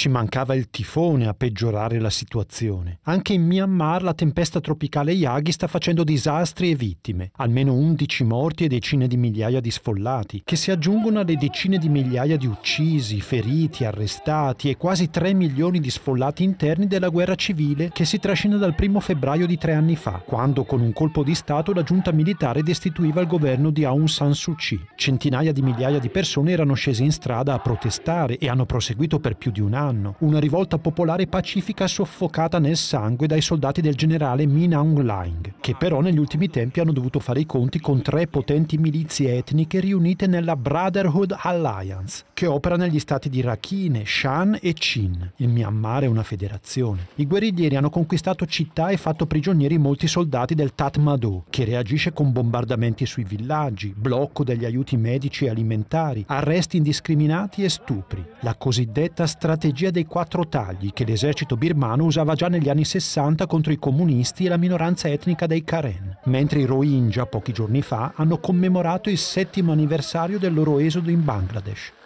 Ci mancava il tifone a peggiorare la situazione. Anche in Myanmar la tempesta tropicale Yagi sta facendo disastri e vittime, almeno 11 morti e decine di migliaia di sfollati, che si aggiungono alle decine di migliaia di uccisi, feriti, arrestati e quasi 3 milioni di sfollati interni della guerra civile che si trascina dal 1 febbraio di tre anni fa, quando con un colpo di Stato la giunta militare destituiva il governo di Aung San Suu Kyi. Centinaia di migliaia di persone erano scese in strada a protestare e hanno proseguito per più di un anno anno, una rivolta popolare pacifica soffocata nel sangue dai soldati del generale Min Aung Hlaing, che però negli ultimi tempi hanno dovuto fare i conti con tre potenti milizie etniche riunite nella Brotherhood Alliance, che opera negli stati di Rakhine, Shan e Chin. Il Myanmar è una federazione. I guerriglieri hanno conquistato città e fatto prigionieri molti soldati del Tatmadaw, che reagisce con bombardamenti sui villaggi, blocco degli aiuti medici e alimentari, arresti indiscriminati e stupri. La cosiddetta strategia dei quattro tagli che l'esercito birmano usava già negli anni 60 contro i comunisti e la minoranza etnica dei Karen, mentre i Rohingya pochi giorni fa hanno commemorato il settimo anniversario del loro esodo in Bangladesh.